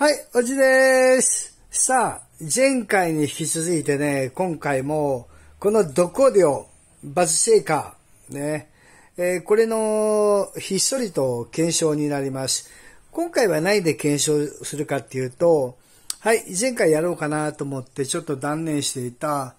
はい、おじです。さあ、前回に引き続いてね、今回も、このドコデオバズシェイカー、ね、えー、これのひっそりと検証になります。今回は何で検証するかっていうと、はい、前回やろうかなと思ってちょっと断念していた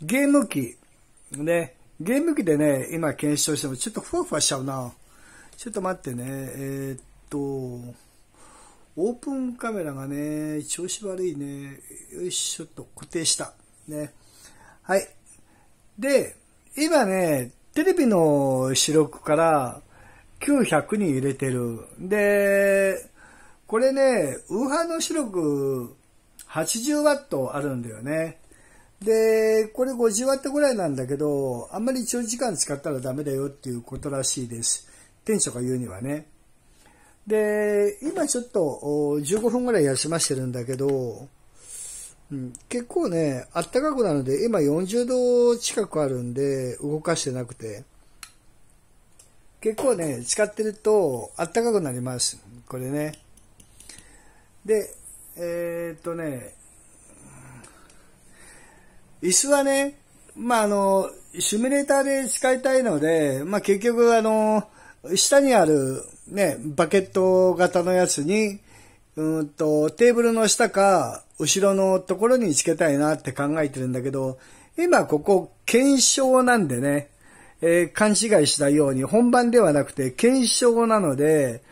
ゲーム機、ね、ゲーム機でね、今検証してもちょっとふわふわしちゃうな。ちょっと待ってね、えー、っと、オープンカメラがね、調子悪いね。よいしょっと固定した。ね。はい。で、今ね、テレビの視力から900に入れてる。で、これね、ウーハーの視力80ワットあるんだよね。で、これ50ワットぐらいなんだけど、あんまり長時間使ったらダメだよっていうことらしいです。店長が言うにはね。で、今ちょっと15分ぐらい休ませてるんだけど、結構ね、あったかくなるので、今40度近くあるんで、動かしてなくて。結構ね、使ってると、あったかくなります。これね。で、えー、っとね、椅子はね、まあ、あの、シミュレーターで使いたいので、まあ、結局あの、下にある、ね、バケット型のやつに、うんと、テーブルの下か、後ろのところにつけたいなって考えてるんだけど、今ここ、検証なんでね、えー、勘違いしたように、本番ではなくて、検証なので、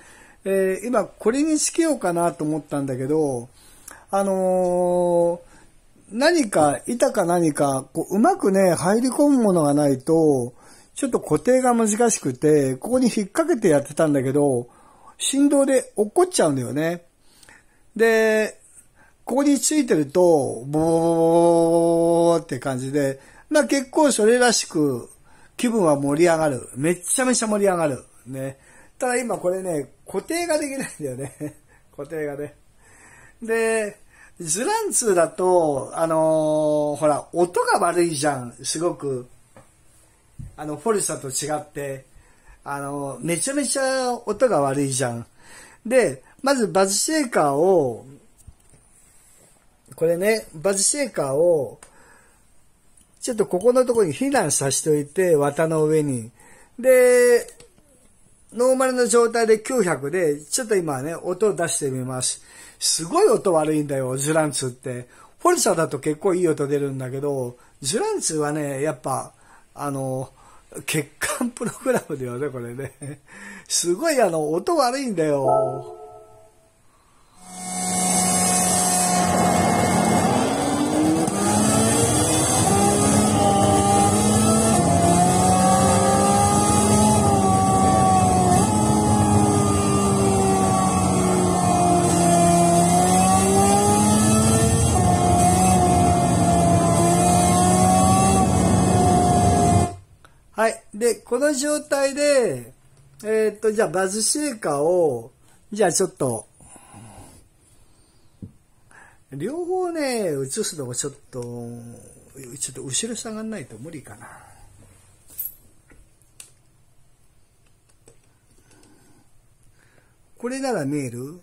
えー、今これにつけようかなと思ったんだけど、あのー、何か、板か何か、こう、うまくね、入り込むものがないと、ちょっと固定が難しくて、ここに引っ掛けてやってたんだけど、振動で落っこっちゃうんだよね。で、ここについてると、ボーって感じで、まあ結構それらしく気分は盛り上がる。めっちゃめちゃ盛り上がる。ね。ただ今これね、固定ができないんだよね。固定がね。で、ズランツーだと、あのー、ほら、音が悪いじゃん。すごく。あの、フォルサと違って、あの、めちゃめちゃ音が悪いじゃん。で、まずバズシェーカーを、これね、バズシェーカーを、ちょっとここのところに避難させておいて、綿の上に。で、ノーマルの状態で900で、ちょっと今ね、音を出してみます。すごい音悪いんだよ、ジュランツって。フォルサだと結構いい音出るんだけど、ジュランツはね、やっぱ、あの、血管プログラムだよね、これね。すごいあの、音悪いんだよ。この状態で、えー、っと、じゃあバズシェーカーを、じゃあちょっと、両方ね、映すのもちょっと、ちょっと後ろ下がんないと無理かな。これなら見える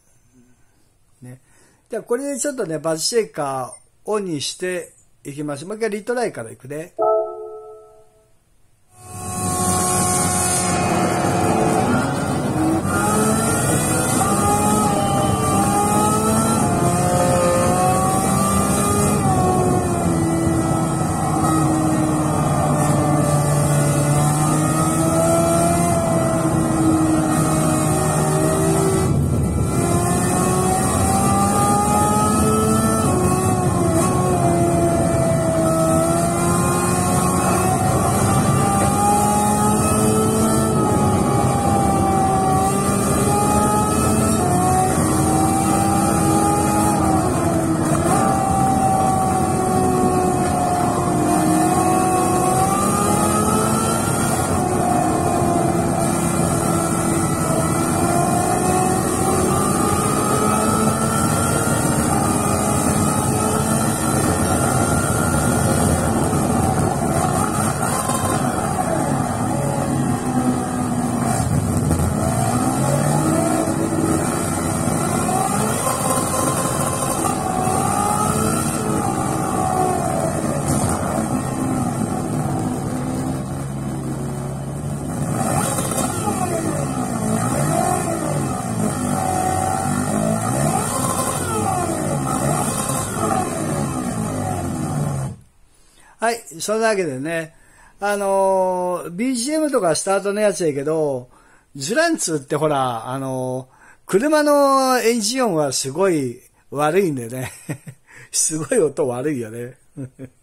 ね。じゃあこれでちょっとね、バズシェイカーオンにしていきます。もう一回リトライからいくね。はい、そんなわけでね、あのー、BGM とかスタートのやつやけど、ジュランツってほら、あのー、車のエンジン音はすごい悪いんでね。すごい音悪いよね。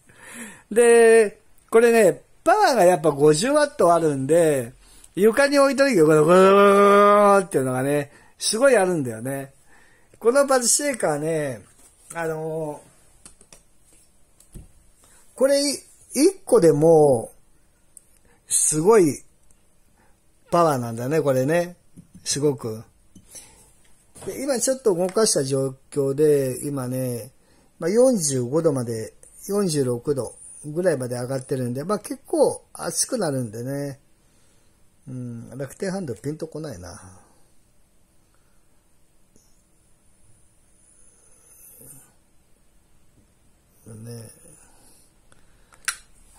で、これね、パワーがやっぱ 50W あるんで、床に置いといて、この、ーっていうのがね、すごいあるんだよね。このバズシェイカーね、あのーこれ、一個でも、すごい、パワーなんだね、これね。すごく。で今ちょっと動かした状況で、今ね、まあ、45度まで、46度ぐらいまで上がってるんで、まあ、結構熱くなるんでね。うん、楽天ハンドピンとこないな。ね。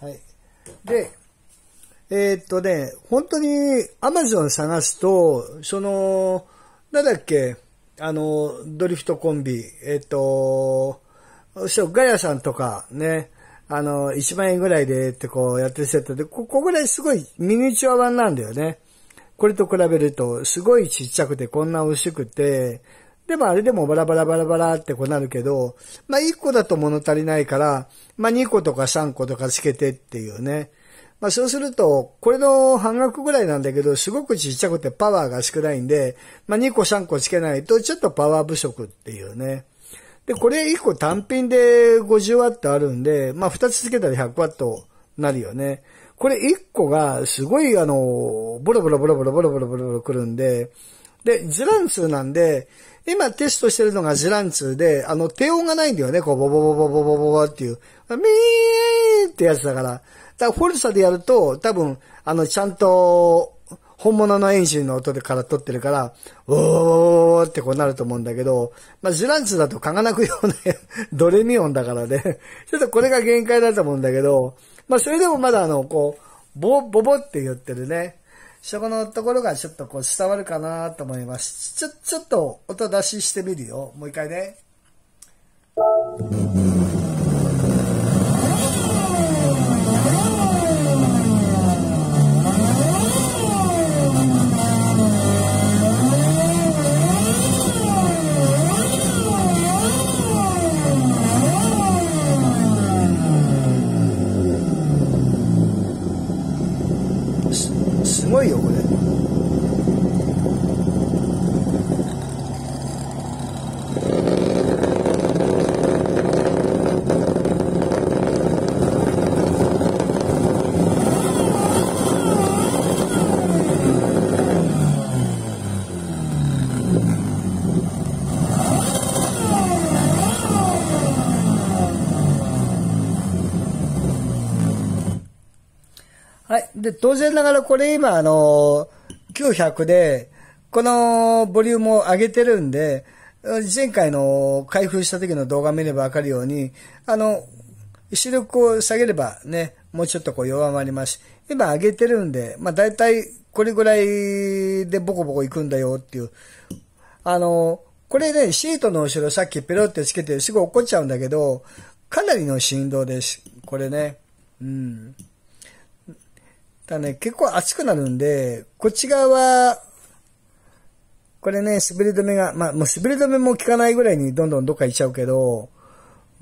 はい。で、えー、っとね、本当に Amazon 探すと、その、なんだっけ、あの、ドリフトコンビ、えー、っと、そう、ガヤさんとかね、あの、1万円ぐらいでってこうやってるセットで、ここぐらいすごいミニチュア版なんだよね。これと比べると、すごいちっちゃくて、こんな美味しくて、でもあれでもバラバラバラバラってこうなるけど、まあ1個だと物足りないから、まあ2個とか3個とかつけてっていうね。まあそうすると、これの半額ぐらいなんだけど、すごくちっちゃくてパワーが少ないんで、まあ2個3個つけないとちょっとパワー不足っていうね。で、これ1個単品で50ワットあるんで、まあ2つつけたら100ワットなるよね。これ1個がすごいあの、ボロボロボロボロボロボロボロボロくるんで、で、ズラン数なんで、今テストしてるのがジランツーで、あの、低音がないんだよね。こう、ボボボボボボボボっていう。ミーってやつだから。だからフォルサでやると、多分、あの、ちゃんと、本物のエンジンの音でから撮ってるから、おーってこうなると思うんだけど、まあ、ジランツだとかがなくようなドレミオンだからねちょっとこれが限界だと思うんだけど、まあ、それでもまだあの、こう、ボ、ボボって言ってるね。そこのところがちょっとこう伝わるかなと思います。ちょ、ちょっと音出ししてみるよ。もう一回ね。で、当然ながらこれ今、あの、900で、このボリュームを上げてるんで、前回の開封した時の動画見ればわかるように、あの、出力を下げればね、もうちょっとこう弱まりますし、今上げてるんで、まあ大体これぐらいでボコボコいくんだよっていう。あの、これね、シートの後ろさっきペロってつけてすぐ落っこっちゃうんだけど、かなりの振動です。これね。うん。だね、結構熱くなるんで、こっち側は、これね、滑り止めが、まあ、もう滑り止めも効かないぐらいにどんどんどっか行っちゃうけど、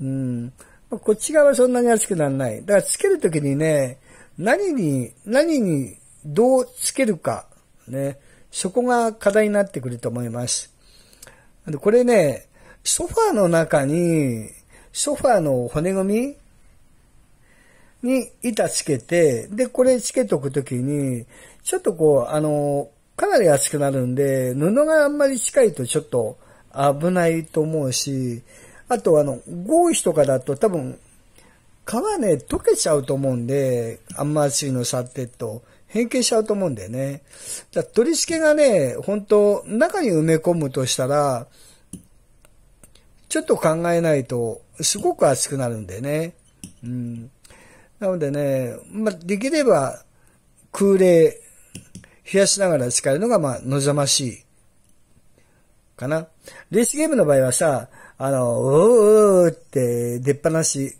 うん。こっち側はそんなに熱くならない。だからつけるときにね、何に、何にどうつけるか、ね、そこが課題になってくると思います。これね、ソファーの中に、ソファーの骨組みに板つけて、で、これつけとくときに、ちょっとこう、あの、かなり熱くなるんで、布があんまり近いとちょっと危ないと思うし、あとあの、合皮とかだと多分、皮ね、溶けちゃうと思うんで、あんま厚いの触ってっと、変形しちゃうと思うんだよね。だ取り付けがね、本当中に埋め込むとしたら、ちょっと考えないと、すごく熱くなるんでね。うん。なのでね、まあ、できれば空冷、冷やしながら使えるのが、ま望ましい。かな。レースゲームの場合はさ、あの、うーって出っ放し、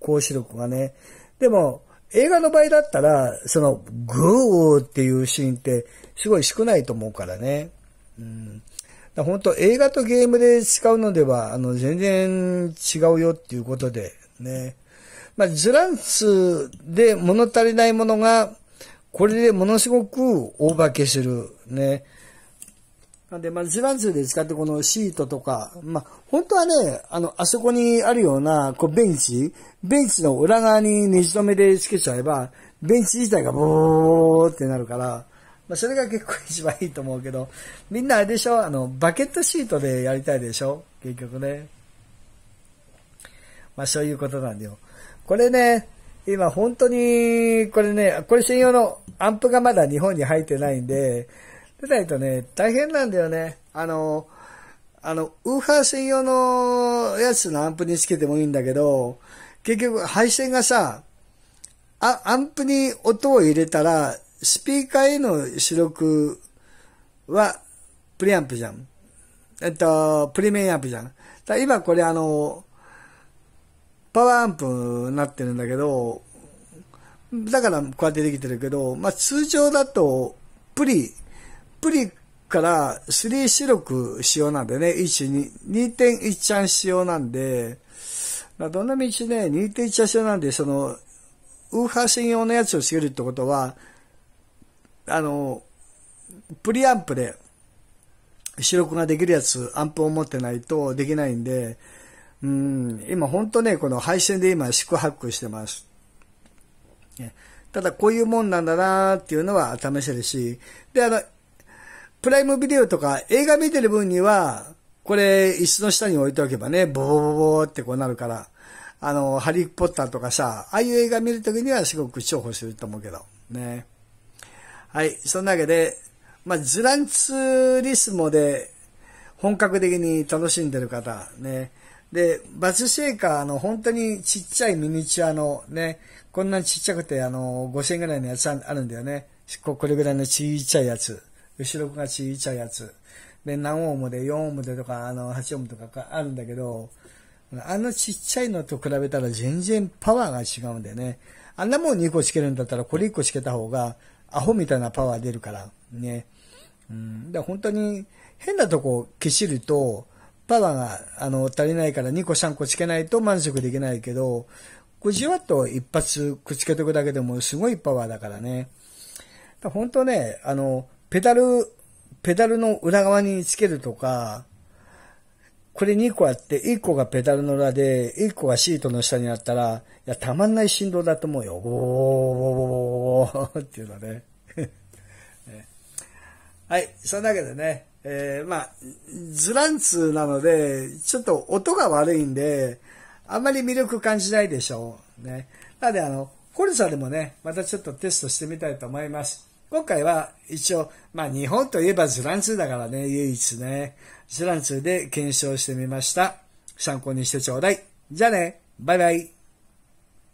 高視力がね。でも、映画の場合だったら、その、グーっていうシーンって、すごい少ないと思うからね。うん。本当映画とゲームで使うのでは、あの、全然違うよっていうことで、ね。まあ、ジュランスで物足りないものが、これでものすごく大化けする。ね。なんで、まあ、ジュランスで使ってこのシートとか、まあ、本当はね、あの、あそこにあるような、こう、ベンチ、ベンチの裏側にネジ止めでつけちゃえば、ベンチ自体がボーってなるから、まあ、それが結構一番いいと思うけど、みんなあれでしょあの、バケットシートでやりたいでしょ結局ね。まあ、そういうことなんだよ。これね、今本当に、これね、これ専用のアンプがまだ日本に入ってないんで、出ないとね、大変なんだよね。あの、あの、ウーハー専用のやつのアンプにつけてもいいんだけど、結局配線がさ、あアンプに音を入れたら、スピーカーへの出力はプリアンプじゃん。えっと、プレミアムじゃん。だ今これあの、パワーアンプになってるんだけど、だからこうやってできてるけど、まあ通常だと、プリ、プリから3出力仕様なんでね、1、2、2.1チャン仕様なんで、まあ、どんな道ね、2.1チャン仕様なんで、その、ウーハー専用のやつをつけるってことは、あの、プリアンプで、出力ができるやつ、アンプを持ってないとできないんで、うん、今本当ね、この配信で今宿泊してます。ただこういうもんなんだなーっていうのは試せるし、で、あの、プライムビデオとか映画見てる分には、これ椅子の下に置いておけばね、ボボボボってこうなるから、あの、ハリーポッターとかさ、ああいう映画見るときにはすごく重宝すると思うけど、ね。はい、そんなわけで、まあ、ズランツーリスモで本格的に楽しんでる方、ね、で、バツシェイカーの本当にちっちゃいミニチュアのね、こんなちっちゃくてあの、5000円ぐらいのやつあるんだよね。これぐらいのちっちゃいやつ。後ろがちっちゃいやつ。で、何オームで、4オームでとか、あの、8オームとかあるんだけど、あのちっちゃいのと比べたら全然パワーが違うんだよね。あんなもん2個つけるんだったらこれ1個つけた方がアホみたいなパワー出るからね。うん。で、本当に変なとこ消しると、パワーがあの足りないから2個3個つけないと満足できないけど、これじわっと一発くっつけておくだけでもすごいパワーだからね。本当ね、あの、ペダル、ペダルの裏側につけるとか、これ2個あって、1個がペダルの裏で、1個がシートの下にあったら、いや、たまんない振動だと思うよ。おー、っていうのはねはい、そんなわけでね、えー、まあ、ズランツなので、ちょっと音が悪いんで、あんまり魅力感じないでしょう。ね。なので、あの、コルサでもね、またちょっとテストしてみたいと思います。今回は一応、まあ日本といえばズランツだからね、唯一ね。ズランツで検証してみました。参考にしてちょうだい。じゃあね、バイバイ。